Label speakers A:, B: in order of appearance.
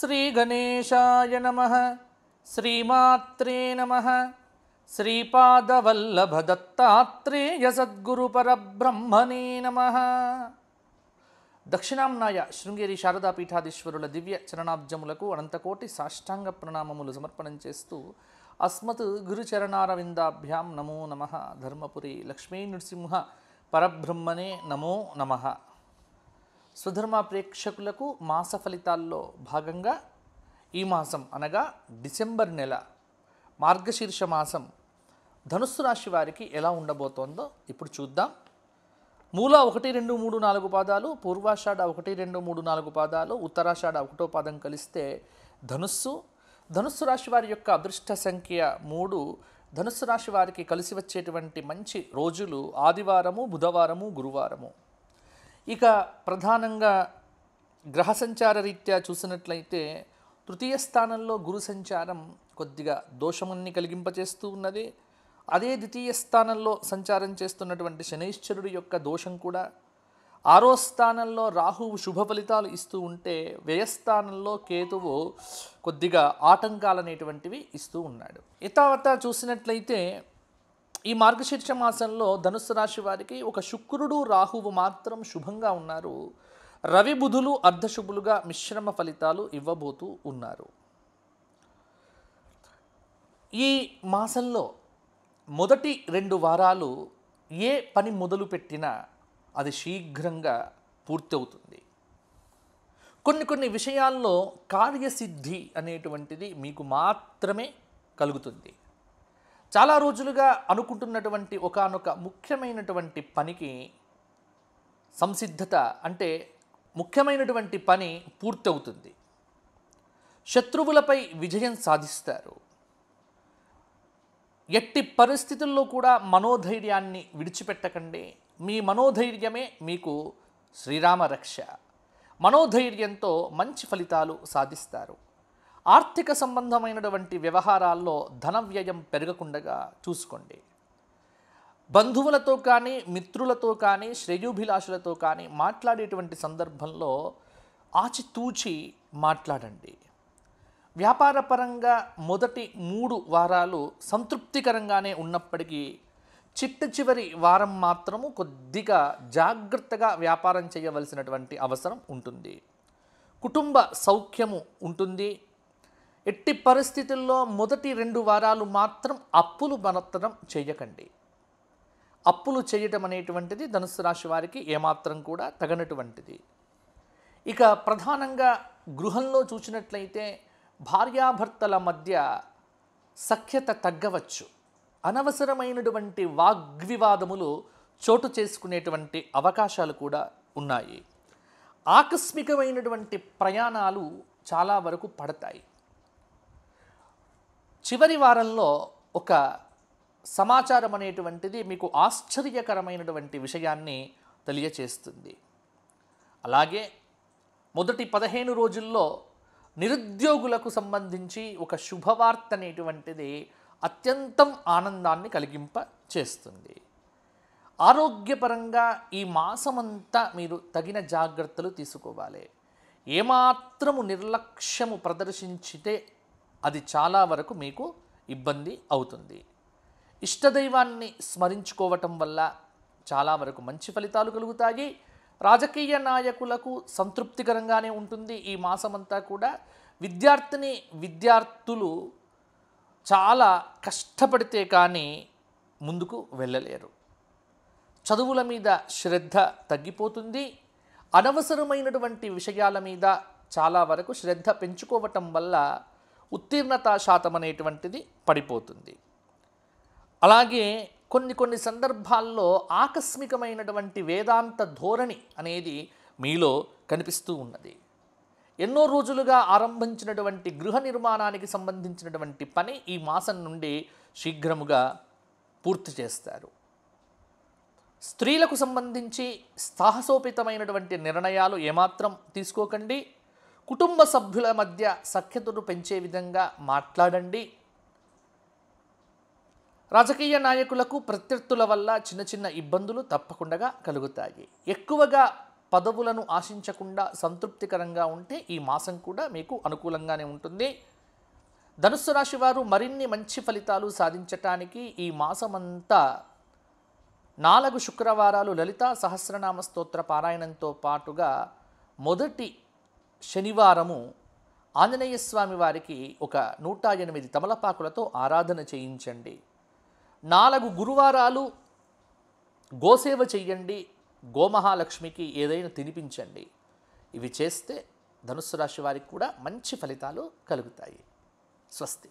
A: శ్రీగణేశాయ నమ శ్రీమాత్రే నమ శ్రీపాదవల్లభదత్తాత్రేయ సద్గురు పరబ్రహ్మణే నమ దక్షిణాంనాయ శృంగేరి శారదాపీఠాధీశ్వరుల దివ్య చరణాబ్జములకు అనంతకోటి సాష్టాంగ ప్రణామములు సమర్పణం చేస్తూ అస్మత్ గురుచరణారవిందాభ్యాం నమో నమ ధర్మపురి లక్ష్మీ నృసింహ పరబ్రహ్మనే నమో నమ స్వధర్మ ప్రేక్షకులకు మాస ఫలితాల్లో భాగంగా ఈ మాసం అనగా డిసెంబర్ నెల మార్గశీర్ష మాసం ధనుస్సు రాశి వారికి ఎలా ఉండబోతోందో ఇప్పుడు చూద్దాం మూల ఒకటి రెండు మూడు నాలుగు పాదాలు పూర్వాషాఢ ఒకటి రెండు మూడు నాలుగు పాదాలు ఉత్తరాషాఢ ఒకటో పాదం కలిస్తే ధనుస్సు ధనుస్సు రాశి వారి యొక్క అదృష్ట సంఖ్య మూడు ధనుస్సు రాశి వారికి కలిసి వచ్చేటువంటి మంచి రోజులు ఆదివారము బుధవారము గురువారము ఇక ప్రధానంగా గ్రహ సంచార రీత్యా చూసినట్లయితే తృతీయ స్థానంలో గురు సంచారం కొద్దిగా దోషమున్ని కలిగింపచేస్తూ ఉన్నది అదే ద్వితీయ స్థానంలో సంచారం చేస్తున్నటువంటి శనైశ్వరుడి యొక్క దోషం కూడా ఆరో స్థానంలో రాహువు శుభ ఫలితాలు ఇస్తూ ఉంటే వ్యయస్థానంలో కేతువు కొద్దిగా ఆటంకాలు అనేటువంటివి ఇస్తూ ఉన్నాడు ఇతవత చూసినట్లయితే ఈ మార్గశీర్ష మాసంలో ధనుసు రాశి వారికి ఒక శుక్రుడు రాహువు మాత్రం శుభంగా ఉన్నారు రవి బుధులు అర్ధశుభులుగా మిశ్రమ ఫలితాలు ఇవ్వబోతూ ఉన్నారు ఈ మాసంలో మొదటి రెండు వారాలు ఏ పని మొదలు పెట్టినా అది శీఘ్రంగా పూర్తవుతుంది కొన్ని కొన్ని విషయాల్లో కార్యసిద్ధి అనేటువంటిది మీకు మాత్రమే కలుగుతుంది చాలా రోజులుగా అనుకుంటున్నటువంటి ఒకనొక ముఖ్యమైనటువంటి పనికి సంసిద్ధత అంటే ముఖ్యమైనటువంటి పని పూర్తవుతుంది శత్రువులపై విజయం సాధిస్తారు ఎట్టి పరిస్థితుల్లో కూడా మనోధైర్యాన్ని విడిచిపెట్టకండి మీ మనోధైర్యమే మీకు శ్రీరామ రక్ష మనోధైర్యంతో మంచి ఫలితాలు సాధిస్తారు ఆర్థిక సంబంధమైనటువంటి వ్యవహారాల్లో ధన వ్యయం పెరగకుండగా చూసుకోండి బంధువులతో కానీ మిత్రులతో కానీ శ్రేయోభిలాషులతో కానీ మాట్లాడేటువంటి సందర్భంలో ఆచితూచి మాట్లాడండి వ్యాపారపరంగా మొదటి మూడు వారాలు సంతృప్తికరంగానే ఉన్నప్పటికీ చిట్ట చివరి వారం మాత్రము కొద్దిగా జాగ్రత్తగా వ్యాపారం చేయవలసినటువంటి అవసరం ఉంటుంది కుటుంబ సౌఖ్యము ఉంటుంది ఎట్టి పరిస్థితుల్లో మొదటి రెండు వారాలు మాత్రం అప్పులు బలత్తడం చేయకండి అప్పులు చేయటం అనేటువంటిది ధనుసు రాశి వారికి ఏమాత్రం కూడా తగనటువంటిది ఇక ప్రధానంగా గృహంలో చూసినట్లయితే భార్యాభర్తల మధ్య సఖ్యత తగ్గవచ్చు అనవసరమైనటువంటి వాగ్వివాదములు చోటు చేసుకునేటువంటి అవకాశాలు కూడా ఉన్నాయి ఆకస్మికమైనటువంటి ప్రయాణాలు చాలా వరకు పడతాయి చివరి వారంలో ఒక సమాచారం అనేటువంటిది మీకు ఆశ్చర్యకరమైనటువంటి విషయాన్ని తెలియచేస్తుంది అలాగే మొదటి పదిహేను రోజుల్లో నిరుద్యోగులకు సంబంధించి ఒక శుభవార్త అనేటువంటిది అత్యంతం ఆనందాన్ని కలిగింప చేస్తుంది ఆరోగ్యపరంగా ఈ మాసమంతా మీరు తగిన జాగ్రత్తలు తీసుకోవాలి ఏమాత్రము నిర్లక్ష్యము ప్రదర్శించితే అది చాలా వరకు మీకు ఇబ్బంది అవుతుంది ఇష్టదైవాన్ని స్మరించుకోవటం వల్ల చాలా వరకు మంచి ఫలితాలు కలుగుతాయి రాజకీయ నాయకులకు సంతృప్తికరంగానే ఉంటుంది ఈ మాసమంతా కూడా విద్యార్థిని విద్యార్థులు చాలా కష్టపడితే కానీ ముందుకు వెళ్ళలేరు చదువుల మీద శ్రద్ధ తగ్గిపోతుంది అనవసరమైనటువంటి విషయాల మీద చాలా వరకు శ్రద్ధ పెంచుకోవటం వల్ల ఉత్తీర్ణత శాతం అనేటువంటిది పడిపోతుంది అలాగే కొన్ని కొన్ని సందర్భాల్లో ఆకస్మికమైనటువంటి వేదాంత ధోరణి అనేది మీలో కనిపిస్తూ ఉన్నది ఎన్నో రోజులుగా ఆరంభించినటువంటి గృహ నిర్మాణానికి సంబంధించినటువంటి పని ఈ మాసం నుండి శీఘ్రముగా పూర్తి చేస్తారు స్త్రీలకు సంబంధించి సాహసోపితమైనటువంటి నిర్ణయాలు ఏమాత్రం తీసుకోకండి కుటుంబ సభ్యుల మధ్య సఖ్యతను పెంచే విధంగా మాట్లాడండి రాజకీయ నాయకులకు ప్రత్యర్థుల వల్ల చిన్న చిన్న ఇబ్బందులు తప్పకుండా కలుగుతాయి ఎక్కువగా పదవులను ఆశించకుండా సంతృప్తికరంగా ఉంటే ఈ మాసం కూడా మీకు అనుకూలంగానే ఉంటుంది ధనుస్సు రాశి వారు మరిన్ని మంచి ఫలితాలు సాధించటానికి ఈ మాసమంతా నాలుగు శుక్రవారాలు లలిత సహస్రనామ స్తోత్ర పారాయణంతో పాటుగా మొదటి శనివారము ఆంజనేయ స్వామి వారికి ఒక నూట ఎనిమిది తమలపాకులతో ఆరాధన చేయించండి నాలుగు గురువారాలు గోసేవ చెయ్యండి గోమహాలక్ష్మికి ఏదైనా తినిపించండి ఇవి చేస్తే ధనుస్సు రాశి వారికి కూడా మంచి ఫలితాలు కలుగుతాయి స్వస్తి